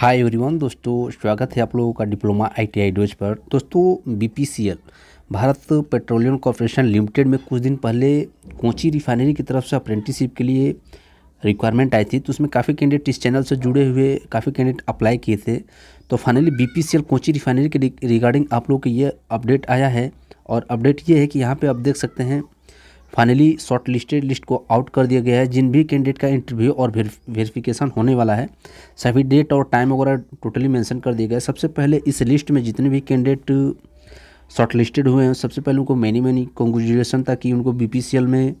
hi everyone दोस्तों स्वागत है आप लोगों का डिप्लोमा आईटीआई टी पर दोस्तों BPCL Bharat petroleum corporation limited में कुछ दिन पहले कोची रिफाइनरी की तरफ से अप्रेंटिसशिप के लिए रिक्वायरमेंट आई थी तो उसमें काफ़ी कैंडिडेट इस चैनल से जुड़े हुए काफ़ी कैंडिडेट अप्लाई किए थे तो फाइनली बीपीसीएल कोची रिफाइनरी के रिगार्डिंग आप लोग के ये अपडेट आया है और अपडेट ये है कि यहाँ पर आप देख सकते हैं फाइनली शॉर्टलिस्टेड लिस्ट को आउट कर दिया गया है जिन भी कैंडिडेट का इंटरव्यू और वेरिफिकेशन होने वाला है सभी डेट और टाइम वगैरह टोटली मेंशन कर दिया गया है सबसे पहले इस लिस्ट में जितने भी कैंडिडेट शॉर्टलिस्टेड हुए हैं सबसे पहले उनको मैनी मैनी कॉन्ग्रेचुलेसन ताकि उनको बी में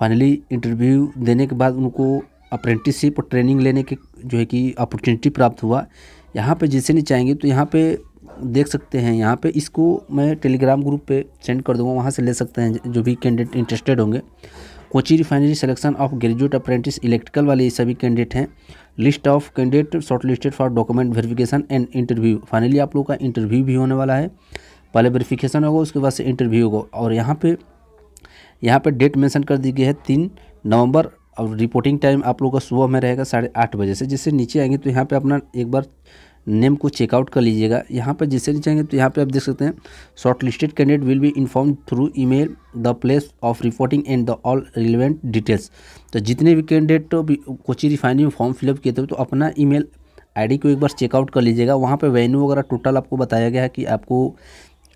फाइनली इंटरव्यू देने के बाद उनको अप्रेंटिसिप और ट्रेनिंग लेने के जो है कि अपॉर्चुनिटी प्राप्त हुआ यहाँ पर जिसे नहीं चाहेंगे तो यहाँ पर देख सकते हैं यहाँ पे इसको मैं टेलीग्राम ग्रुप पे सेंड कर दूँगा वहाँ से ले सकते हैं जो भी कैंडिडेट इंटरेस्टेड होंगे Kochi refinery selection of graduate apprentice electrical वाले सभी कैंडिडेट हैं list of candidate shortlisted for document verification and interview finally आप लोग का इंटरव्यू भी होने वाला है पहले वेरीफिकेशन होगा उसके बाद से इंटरव्यू होगा और यहाँ पर यहाँ पर डेट मैंसन कर दी गई है तीन नवंबर और रिपोर्टिंग टाइम आप लोग का सुबह में रहेगा साढ़े आठ बजे से जिससे नीचे आएंगे तो यहाँ पर अपना एक बार नेम को चेकआउट कर लीजिएगा यहाँ पर जैसे नहीं चाहेंगे तो यहाँ पे आप देख सकते हैं shortlisted candidate will be inform through email the place of reporting and the all relevant details तो जितने भी कैंडिडेट तो कोची रिफाइनरी में फॉर्म फिलअप किए थे तो अपना आई डी को एक बार चेकआउट कर लीजिएगा वहाँ पर वेन्यू वगैरह टोटल आपको बताया गया है कि आपको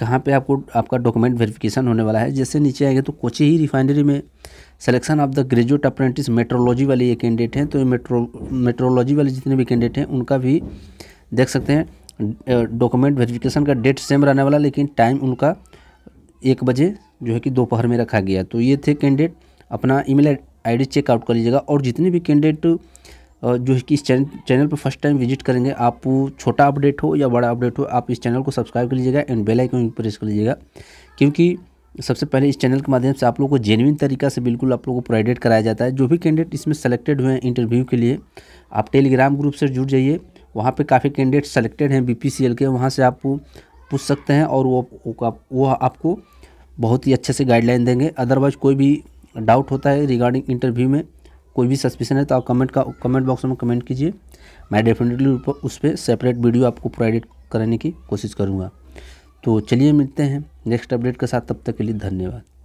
कहाँ पर आपको आपका डॉक्यूमेंट वेरिफिकेशन होने वाला है जैसे नीचे आएंगे तो कोची ही रिफाइनरी में selection of the graduate apprentice metrology वाले ये कैंडिडेट हैं तो मेट्रो मेट्रोलॉजी वाले जितने भी कैंडिडेट हैं उनका भी देख सकते हैं डॉक्यूमेंट वेरिफिकेशन का डेट सेम रहने वाला लेकिन टाइम उनका एक बजे जो है कि दोपहर में रखा गया तो ये थे कैंडिडेट अपना ईमेल आईडी चेकआउट कर लीजिएगा और जितने भी कैंडिडेट जो है कि इस चैनल पर फर्स्ट टाइम विजिट करेंगे आप छोटा अपडेट हो या बड़ा अपडेट हो आप इस चैनल को सब्सक्राइब कर लीजिएगा एंड बेल आइकन प्रेस कर लीजिएगा क्योंकि सबसे पहले इस चैनल के माध्यम से आप लोगों को जेनविन तरीका से बिल्कुल आप लोगों को प्रोवाइडेड कराया जाता है जो भी कैंडिडेट इसमें सेलेक्टेड हुए हैं इंटरव्यू के लिए आप टेलीग्राम ग्रुप से जुड़ जाइए वहाँ पे काफ़ी कैंडिडेट सेलेक्टेड हैं बीपीसीएल के वहाँ से आप पूछ सकते हैं और वो वो आपको बहुत ही अच्छे से गाइडलाइन देंगे अदरवाइज कोई भी डाउट होता है रिगार्डिंग इंटरव्यू में कोई भी सस्पेशन है तो आप कमेंट का कमेंट बॉक्स में कमेंट कीजिए मैं डेफिनेटली उस पर सेपरेट वीडियो आपको प्रोवाइड कराने की कोशिश करूँगा तो चलिए मिलते हैं नेक्स्ट अपडेट के साथ तब तक के लिए धन्यवाद